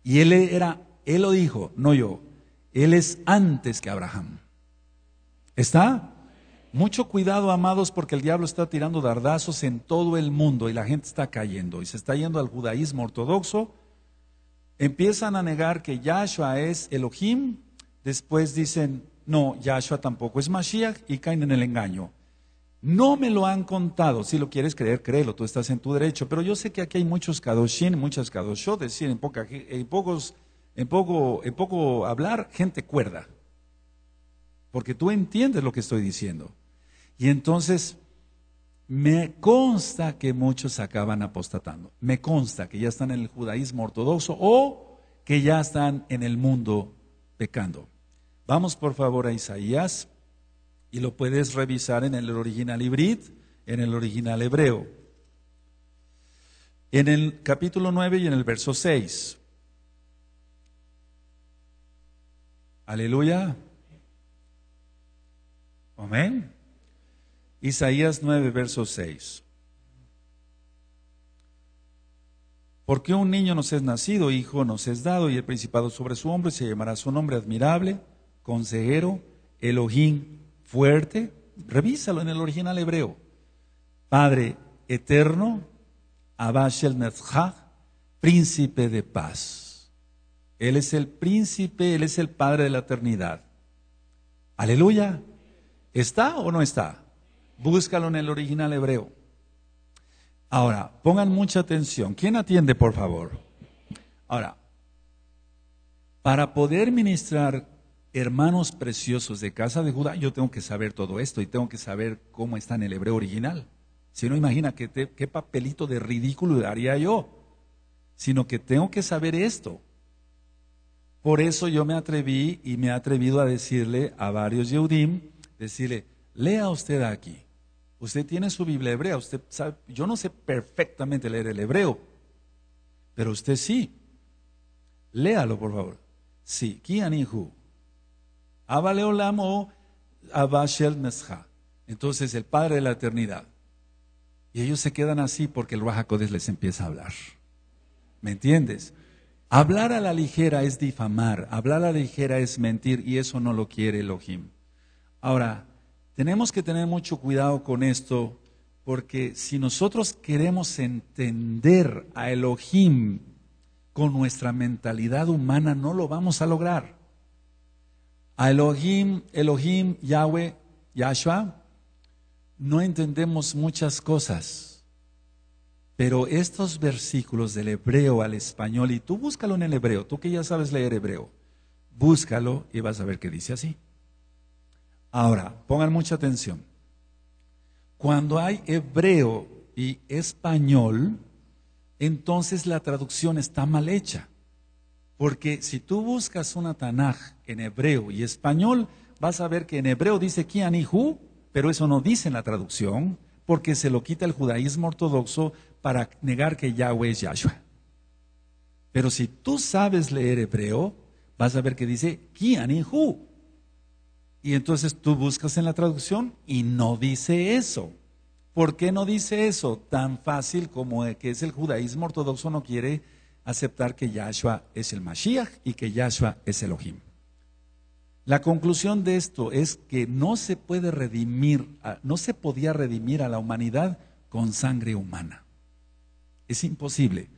Y él era, él lo dijo, no yo. Él es antes que Abraham. ¿Está? Mucho cuidado, amados, porque el diablo está tirando dardazos en todo el mundo y la gente está cayendo y se está yendo al judaísmo ortodoxo. Empiezan a negar que Yahshua es Elohim Después dicen, no, Yahshua tampoco es Mashiach y caen en el engaño. No me lo han contado. Si lo quieres creer, créelo, tú estás en tu derecho. Pero yo sé que aquí hay muchos kadoshin, muchas Kadoshot, decir, en, en, pocos, en, poco, en poco hablar, gente cuerda. Porque tú entiendes lo que estoy diciendo. Y entonces, me consta que muchos acaban apostatando. Me consta que ya están en el judaísmo ortodoxo o que ya están en el mundo pecando. Vamos por favor a Isaías y lo puedes revisar en el original hibrid, en el original hebreo. En el capítulo 9 y en el verso 6. Aleluya. Amén. Isaías 9, verso 6. Porque un niño nos es nacido, hijo nos es dado, y el principado sobre su hombro, se llamará su nombre admirable, consejero, Elohim fuerte. Revísalo en el original hebreo. Padre eterno, Abashel Netzach, príncipe de paz. Él es el príncipe, Él es el Padre de la eternidad. Aleluya. ¿Está o no está? Búscalo en el original hebreo. Ahora, pongan mucha atención. ¿Quién atiende, por favor? Ahora, para poder ministrar hermanos preciosos de casa de Judá, yo tengo que saber todo esto y tengo que saber cómo está en el hebreo original. Si no, imagina qué papelito de ridículo daría yo, sino que tengo que saber esto. Por eso yo me atreví y me he atrevido a decirle a varios Yehudim, decirle, lea usted aquí. Usted tiene su Biblia hebrea, usted sabe, yo no sé perfectamente leer el hebreo, pero usted sí. Léalo, por favor. Sí, Kianihu. Abaleolamo Abashel Nesha. Entonces, el Padre de la Eternidad. Y ellos se quedan así porque el HaKodes les empieza a hablar. ¿Me entiendes? Hablar a la ligera es difamar, hablar a la ligera es mentir y eso no lo quiere Elohim. Ahora, tenemos que tener mucho cuidado con esto, porque si nosotros queremos entender a Elohim con nuestra mentalidad humana, no lo vamos a lograr. A Elohim, Elohim, Yahweh, Yahshua, no entendemos muchas cosas. Pero estos versículos del hebreo al español, y tú búscalo en el hebreo, tú que ya sabes leer hebreo, búscalo y vas a ver que dice así. Ahora, pongan mucha atención. Cuando hay hebreo y español, entonces la traducción está mal hecha. Porque si tú buscas una Tanaj en hebreo y español, vas a ver que en hebreo dice Kianihu, pero eso no dice en la traducción, porque se lo quita el judaísmo ortodoxo para negar que Yahweh es Yahshua. Pero si tú sabes leer hebreo, vas a ver que dice Kianihu, y entonces tú buscas en la traducción y no dice eso. ¿Por qué no dice eso? Tan fácil como que es el judaísmo ortodoxo no quiere aceptar que Yahshua es el Mashiach y que Yahshua es Elohim. La conclusión de esto es que no se puede redimir, no se podía redimir a la humanidad con sangre humana. Es imposible.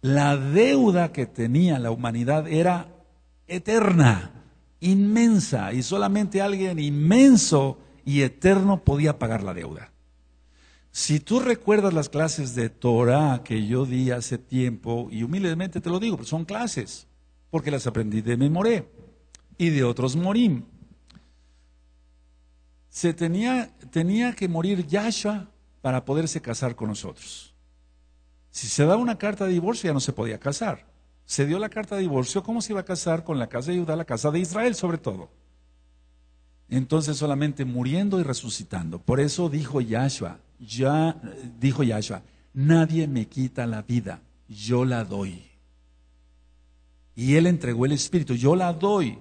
La deuda que tenía la humanidad era eterna inmensa y solamente alguien inmenso y eterno podía pagar la deuda. Si tú recuerdas las clases de Torah que yo di hace tiempo, y humildemente te lo digo, son clases, porque las aprendí de Memoré y de otros Morim. Se tenía, tenía que morir Yasha para poderse casar con nosotros. Si se daba una carta de divorcio ya no se podía casar se dio la carta de divorcio, ¿cómo se iba a casar con la casa de Judá, la casa de Israel sobre todo? Entonces solamente muriendo y resucitando. Por eso dijo Yahshua, ya dijo nadie me quita la vida, yo la doy. Y él entregó el espíritu, yo la doy.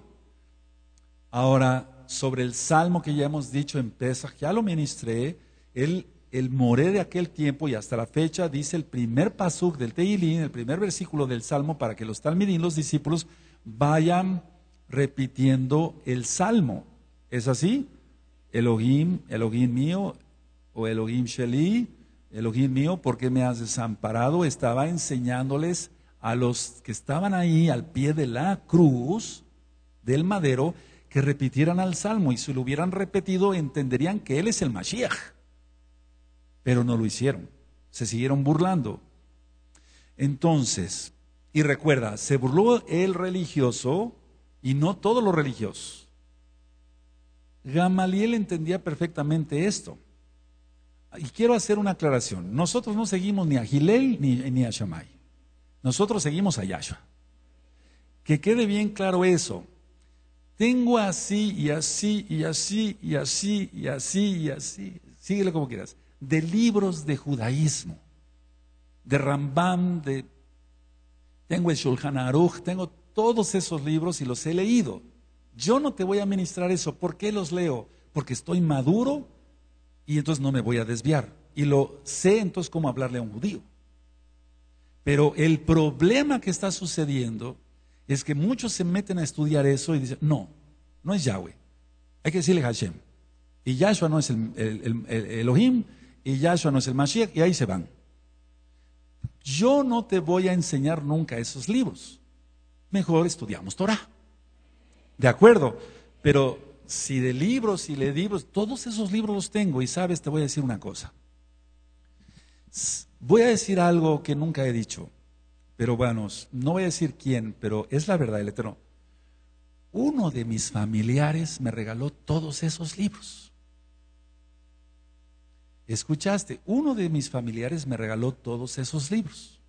Ahora, sobre el salmo que ya hemos dicho en Pesach, ya lo ministré, él el moré de aquel tiempo y hasta la fecha dice el primer pasuk del Teilín, el primer versículo del Salmo, para que los talmidín, los discípulos, vayan repitiendo el Salmo. ¿Es así? Elohim, Elohim mío, o Elohim Sheli, Elohim mío, ¿por qué me has desamparado? Estaba enseñándoles a los que estaban ahí al pie de la cruz, del madero, que repitieran al Salmo y si lo hubieran repetido entenderían que Él es el Mashiach pero no lo hicieron. Se siguieron burlando. Entonces, y recuerda, se burló el religioso y no todos los religiosos. Gamaliel entendía perfectamente esto. Y quiero hacer una aclaración. Nosotros no seguimos ni a Gilel ni, a Shammai. Nosotros seguimos a Yahshua. Que quede bien claro eso. Tengo así y así y así y así y así y así. Síguele como quieras de libros de judaísmo, de Rambam, de tengo el Shulchan Aruch, tengo todos esos libros y los he leído. Yo no te voy a ministrar eso. ¿Por qué los leo? Porque estoy maduro y entonces no me voy a desviar. Y lo sé entonces cómo hablarle a un judío. Pero el problema que está sucediendo es que muchos se meten a estudiar eso y dicen, no, no es Yahweh. Hay que decirle Hashem. Y Yahshua no es el Elohim y Yahshua no es el Mashiach, y ahí se van. Yo no te voy a enseñar nunca esos libros. Mejor estudiamos Torah. De acuerdo, pero si de libros y de libros, todos esos libros los tengo y sabes, te voy a decir una cosa. Voy a decir algo que nunca he dicho, pero bueno, no voy a decir quién, pero es la verdad el Eterno. Uno de mis familiares me regaló todos esos libros escuchaste, uno de mis familiares me regaló todos esos libros.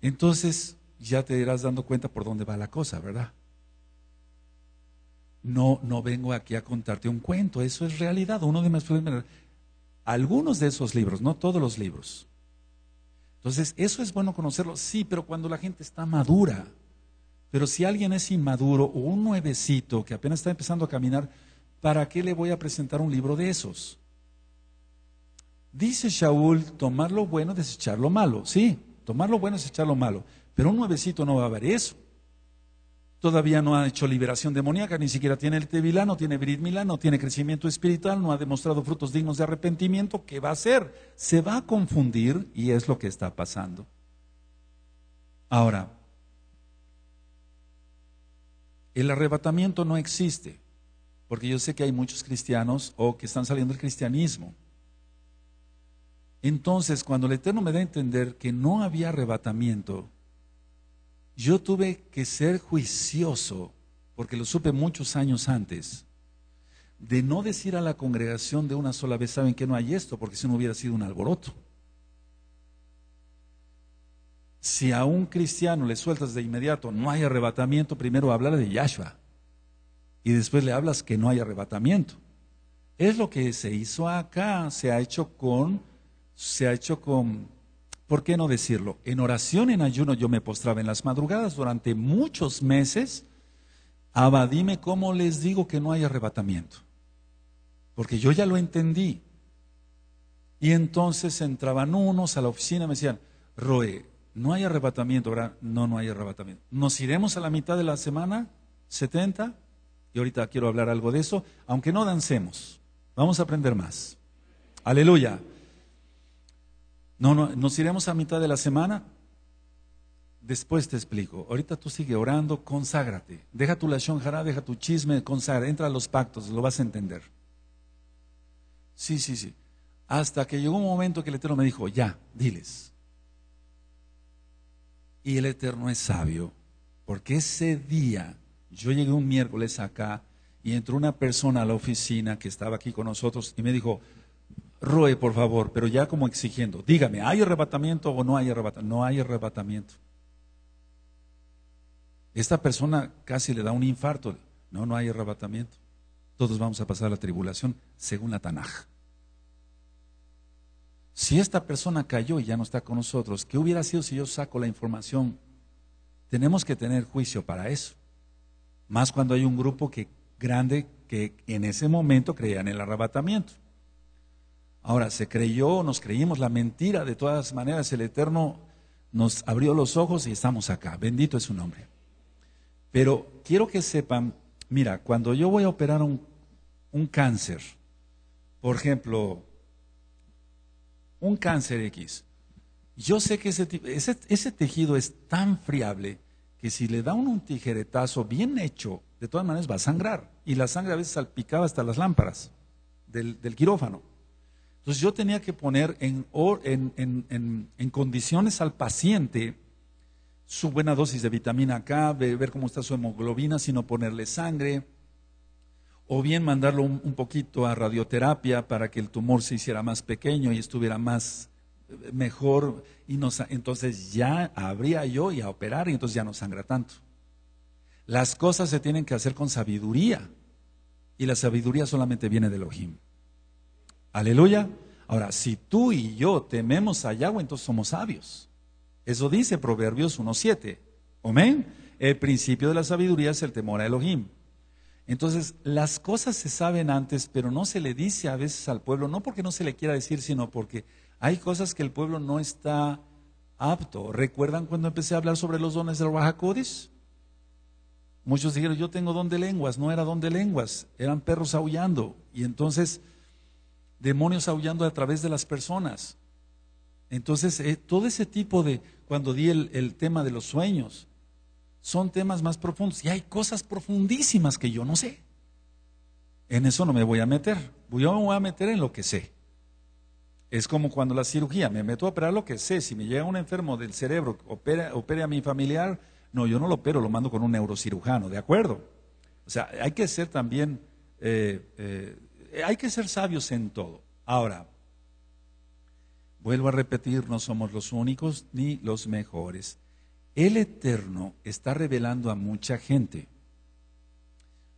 Entonces ya te irás dando cuenta por dónde va la cosa, ¿verdad? No, no vengo aquí a contarte un cuento, eso es realidad. Uno de mis familiares, algunos de esos libros, no todos los libros. Entonces, eso es bueno conocerlo, sí, pero cuando la gente está madura, pero si alguien es inmaduro o un nuevecito que apenas está empezando a caminar, ¿para qué le voy a presentar un libro de esos? Dice Shaul, tomar lo bueno, desechar lo malo. Sí, tomar lo bueno, desechar lo malo. Pero un nuevecito no va a ver eso. Todavía no ha hecho liberación demoníaca, ni siquiera tiene el tevilá, no tiene brit no tiene crecimiento espiritual, no ha demostrado frutos dignos de arrepentimiento. ¿Qué va a hacer? Se va a confundir y es lo que está pasando. Ahora, el arrebatamiento no existe, porque yo sé que hay muchos cristianos o que están saliendo del cristianismo entonces, cuando el Eterno me da a entender que no había arrebatamiento, yo tuve que ser juicioso, porque lo supe muchos años antes, de no decir a la congregación de una sola vez, saben que no hay esto, porque si no hubiera sido un alboroto. Si a un cristiano le sueltas de inmediato, no hay arrebatamiento, primero habla de Yahshua y después le hablas que no hay arrebatamiento. Es lo que se hizo acá, se ha hecho con se ha hecho con, ¿por qué no decirlo? En oración, en ayuno, yo me postraba en las madrugadas durante muchos meses. Abba, dime cómo les digo que no hay arrebatamiento. Porque yo ya lo entendí. Y entonces entraban unos a la oficina me decían, Roe, no hay arrebatamiento, ahora No, no hay arrebatamiento. ¿Nos iremos a la mitad de la semana? ¿70? Y ahorita quiero hablar algo de eso, aunque no dancemos. Vamos a aprender más. Aleluya. No, no, nos iremos a mitad de la semana. Después te explico. Ahorita tú sigue orando, conságrate. Deja tu lación jara, deja tu chisme, consagra. Entra a los pactos, lo vas a entender. Sí, sí, sí. Hasta que llegó un momento que el Eterno me dijo, ya, diles. Y el Eterno es sabio, porque ese día yo llegué un miércoles acá y entró una persona a la oficina que estaba aquí con nosotros y me dijo, Rue, por favor, pero ya como exigiendo, dígame, ¿hay arrebatamiento o no hay arrebatamiento? No hay arrebatamiento. Esta persona casi le da un infarto. No, no hay arrebatamiento. Todos vamos a pasar la tribulación según la Tanaj. Si esta persona cayó y ya no está con nosotros, ¿qué hubiera sido si yo saco la información? Tenemos que tener juicio para eso. Más cuando hay un grupo que grande que en ese momento creía en el arrebatamiento. Ahora, se creyó, nos creímos la mentira, de todas maneras el Eterno nos abrió los ojos y estamos acá. Bendito es su nombre. Pero quiero que sepan, mira, cuando yo voy a operar un, un cáncer, por ejemplo, un cáncer X, yo sé que ese, ese, tejido es tan friable que si le da un tijeretazo bien hecho, de todas maneras va a sangrar. Y la sangre a veces salpicaba hasta las lámparas del, del quirófano. Entonces yo tenía que poner en, condiciones al paciente su buena dosis de vitamina K, ver cómo está su hemoglobina, sino ponerle sangre, o bien mandarlo un, poquito a radioterapia para que el tumor se hiciera más pequeño y estuviera más eh, mejor, y entonces ya habría yo y a operar y entonces ya no sangra tanto. Las cosas se tienen que hacer con sabiduría, y la sabiduría solamente viene del ojim. Aleluya. Ahora, si tú y yo tememos a Yahweh, entonces somos sabios. Eso dice Proverbios 1.7. Amén. El principio de la sabiduría es el temor a Elohim. Entonces, las cosas se saben antes, pero no se le dice a veces al pueblo, no porque no se le quiera decir, sino porque hay cosas que el pueblo no está apto. ¿Recuerdan cuando empecé a hablar sobre los dones del Wahakudis? Muchos dijeron, yo tengo don de lenguas, no era don de lenguas, eran perros aullando. Y entonces demonios aullando a través de las personas. Entonces, eh, todo ese tipo de, cuando di el, tema de los sueños, son temas más profundos. Y hay cosas profundísimas que yo no sé. En eso no me voy a meter. Yo me voy a meter en lo que sé. Es como cuando la cirugía, me meto a operar lo que sé. Si me llega un enfermo del cerebro, opere a mi familiar, no, yo no lo opero, lo mando con un neurocirujano, ¿de acuerdo? O sea, hay que ser también eh, eh, eh, hay que ser sabios en todo. Ahora, vuelvo a repetir, no somos los únicos ni los mejores. El Eterno está revelando a mucha gente.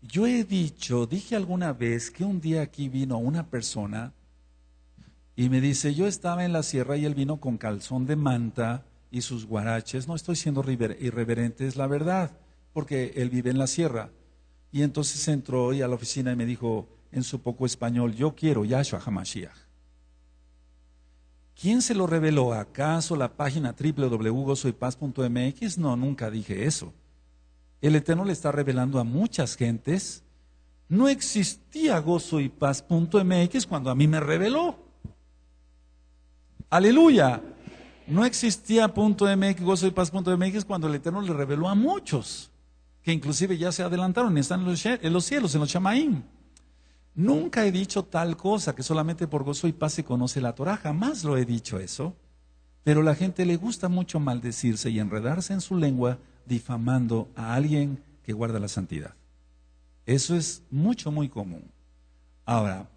Yo he dicho, dije alguna vez que un día aquí vino una persona y me dice, yo estaba en la sierra y él vino con calzón de manta y sus guaraches. No estoy siendo irreverente, es la verdad, porque él vive en la sierra. Y entonces entró y a la oficina y me dijo, en su poco español, yo quiero Yahshua HaMashiach. ¿Quién se lo reveló? ¿Acaso la página www.gozoypaz.mx? No, nunca dije eso. El Eterno le está revelando a muchas gentes. No existía gozoypaz.mx cuando a mí me reveló. Aleluya. No existía .mx, gozoypaz.mx cuando el Eterno le reveló a muchos, que inclusive ya se adelantaron, y están en los, en los cielos, en los chamaín. Nunca he dicho tal cosa, que solamente por gozo y paz se conoce la Torah. Jamás lo he dicho eso. Pero la gente le gusta mucho maldecirse y enredarse en su lengua difamando a alguien que guarda la santidad. Eso es mucho, muy común. Ahora,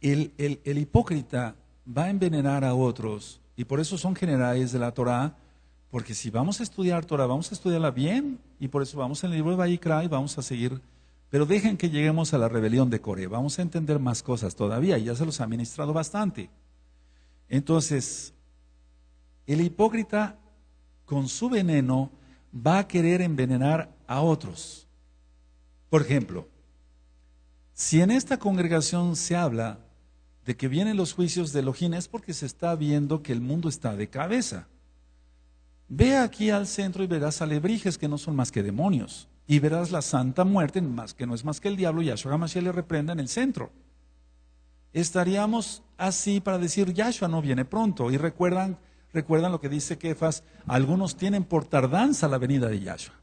el, el, hipócrita va a envenenar a otros y por eso son generales de la Torah, porque si vamos a estudiar Torah, vamos a estudiarla bien y por eso vamos en el libro de Vayikra y vamos a seguir pero dejen que lleguemos a la rebelión de Corea. Vamos a entender más cosas todavía. Ya se los ha ministrado bastante. Entonces, el hipócrita con su veneno va a querer envenenar a otros. Por ejemplo, si en esta congregación se habla de que vienen los juicios de Elohim, es porque se está viendo que el mundo está de cabeza. Ve aquí al centro y verás alebrijes que no son más que demonios y verás la santa muerte, más que no es más que el diablo, Yahshua Hamashiach le reprenda en el centro. Estaríamos así para decir, Yahshua no viene pronto. Y recuerdan, recuerdan lo que dice Kefas, algunos tienen por tardanza la venida de Yahshua.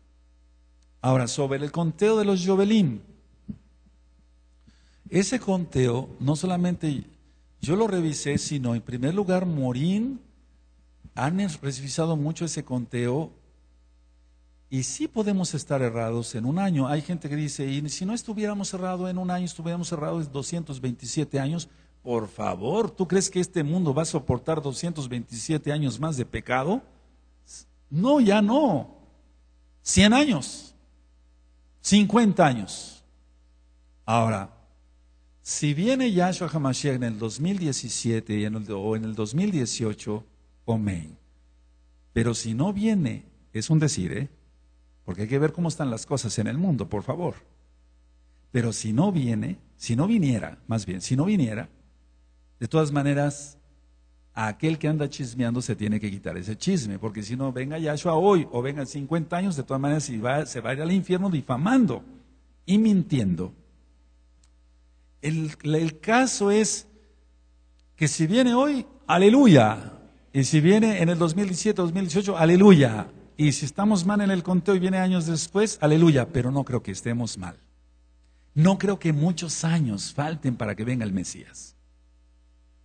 Ahora, sobre el conteo de los Yovelim, ese conteo no solamente yo lo revisé, sino en primer lugar Morín han especificado mucho ese conteo y sí podemos estar errados en un año. Hay gente que dice, y si no estuviéramos errados en un año, estuviéramos errados 227 años. Por favor, ¿tú crees que este mundo va a soportar 227 años más de pecado? No, ya no. 100 años. 50 años. Ahora, si viene Yahshua HaMashiach en el 2017 y en el, o en el 2018, amén. Pero si no viene, es un decir, ¿eh? porque hay que ver cómo están las cosas en el mundo, por favor. Pero si no viene, si no viniera, más bien, si no viniera, de todas maneras, a aquel que anda chismeando se tiene que quitar ese chisme, porque si no, venga Yahshua hoy o venga en 50 años, de todas maneras va, se va a ir al infierno difamando y mintiendo. El, el caso es que si viene hoy, aleluya. Y si viene en el 2017, 2018, aleluya. Y si estamos mal en el conteo y viene años después, aleluya, pero no creo que estemos mal. No creo que muchos años falten para que venga el Mesías.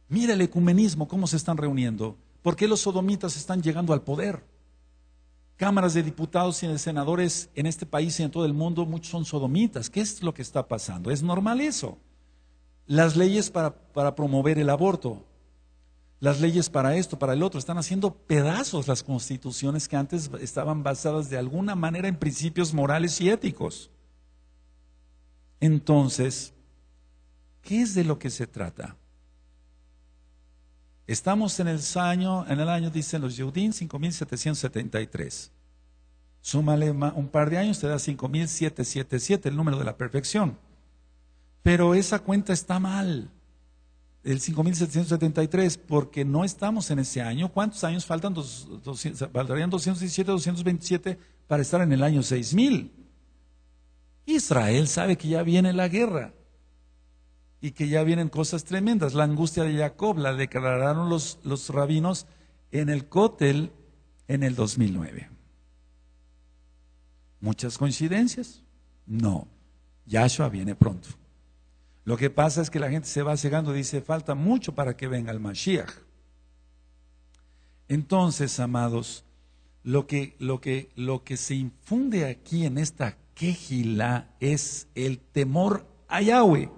Mira el ecumenismo, cómo se están reuniendo. ¿Por qué los sodomitas están llegando al poder? Cámaras de diputados y de senadores en este país y en todo el mundo, muchos son sodomitas. ¿Qué es lo que está pasando? Es normal eso. Las leyes para, para promover el aborto las leyes para esto, para el otro. Están haciendo pedazos las constituciones que antes estaban basadas de alguna manera en principios morales y éticos. Entonces, ¿qué es de lo que se trata? Estamos en el año, en el año dicen los Yehudim, 5773. Súmale un par de años, te da 5777, el número de la perfección. Pero esa cuenta está mal el 5773, porque no estamos en ese año. ¿Cuántos años faltan? Dos, faltarían 217, 227 para estar en el año 6000. Israel sabe que ya viene la guerra y que ya vienen cosas tremendas. La angustia de Jacob la declararon los, los rabinos en el Cótel en el 2009. ¿Muchas coincidencias? No. Yahshua viene pronto. Lo que pasa es que la gente se va cegando, dice, falta mucho para que venga el Mashiach. Entonces, amados, lo que, lo que, lo que se infunde aquí en esta quejila es el temor a Yahweh.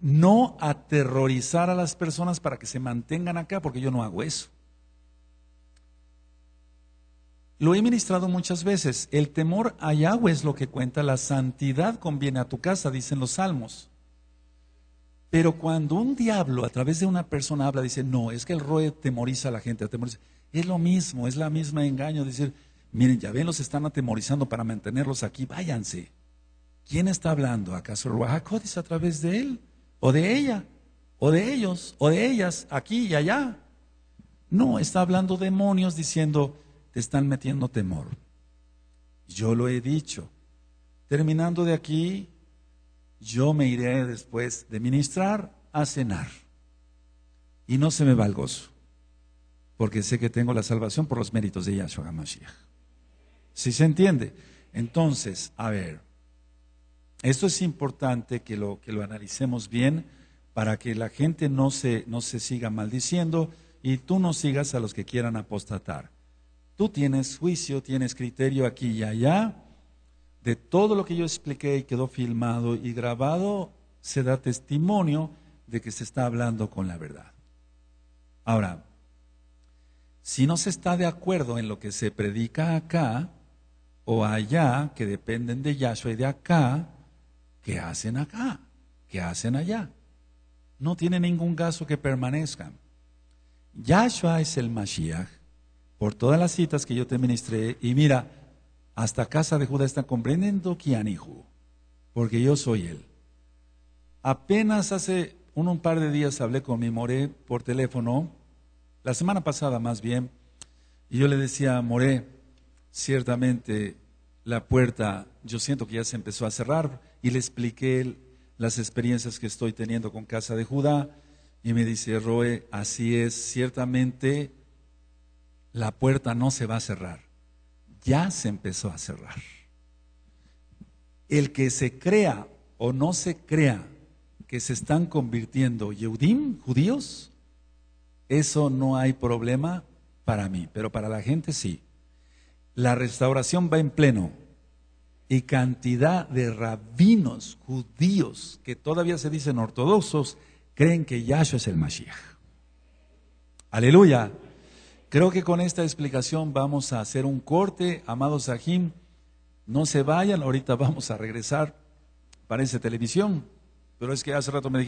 No aterrorizar a las personas para que se mantengan acá, porque yo no hago eso. Lo he ministrado muchas veces. El temor a Yahweh es lo que cuenta. La santidad conviene a tu casa, dicen los salmos. Pero cuando un diablo a través de una persona habla, dice, no, es que el roe temoriza a la gente, atemoriza. Es lo mismo, es la misma engaño, decir, miren, ya ven, los están atemorizando para mantenerlos aquí, váyanse. ¿Quién está hablando? ¿Acaso el a través de él? ¿O de ella? ¿O de ellos? ¿O de ellas? Aquí y allá. No, está hablando demonios diciendo, te están metiendo temor. Yo lo he dicho. Terminando de aquí, yo me iré después de ministrar a cenar. Y no se me va el gozo, porque sé que tengo la salvación por los méritos de Yahshua HaMashiach. si se entiende? Entonces, a ver, esto es importante que lo, que lo analicemos bien para que la gente no se, no se siga maldiciendo y tú no sigas a los que quieran apostatar. Tú tienes juicio, tienes criterio aquí y allá de todo lo que yo expliqué y quedó filmado y grabado, se da testimonio de que se está hablando con la verdad. Ahora, si no se está de acuerdo en lo que se predica acá o allá, que dependen de Yahshua y de acá, ¿qué hacen acá? ¿Qué hacen allá? No tiene ningún caso que permanezcan. Yahshua es el Mashiach, por todas las citas que yo te ministré, y mira, hasta casa de Judá están comprendiendo quién hijo, porque yo soy él. Apenas hace un, par de días hablé con mi Moré por teléfono, la semana pasada más bien, y yo le decía, Moré, ciertamente la puerta, yo siento que ya se empezó a cerrar, y le expliqué las experiencias que estoy teniendo con Casa de Judá, y me dice, Roe, así es, ciertamente la puerta no se va a cerrar ya se empezó a cerrar. El que se crea o no se crea que se están convirtiendo Yehudim, judíos, eso no hay problema para mí, pero para la gente sí. La restauración va en pleno y cantidad de rabinos judíos que todavía se dicen ortodoxos creen que Yahshua es el Mashiach. Aleluya. Creo que con esta explicación vamos a hacer un corte, amados Sahim. No se vayan, ahorita vamos a regresar. para Parece televisión, pero es que hace rato me dijeron.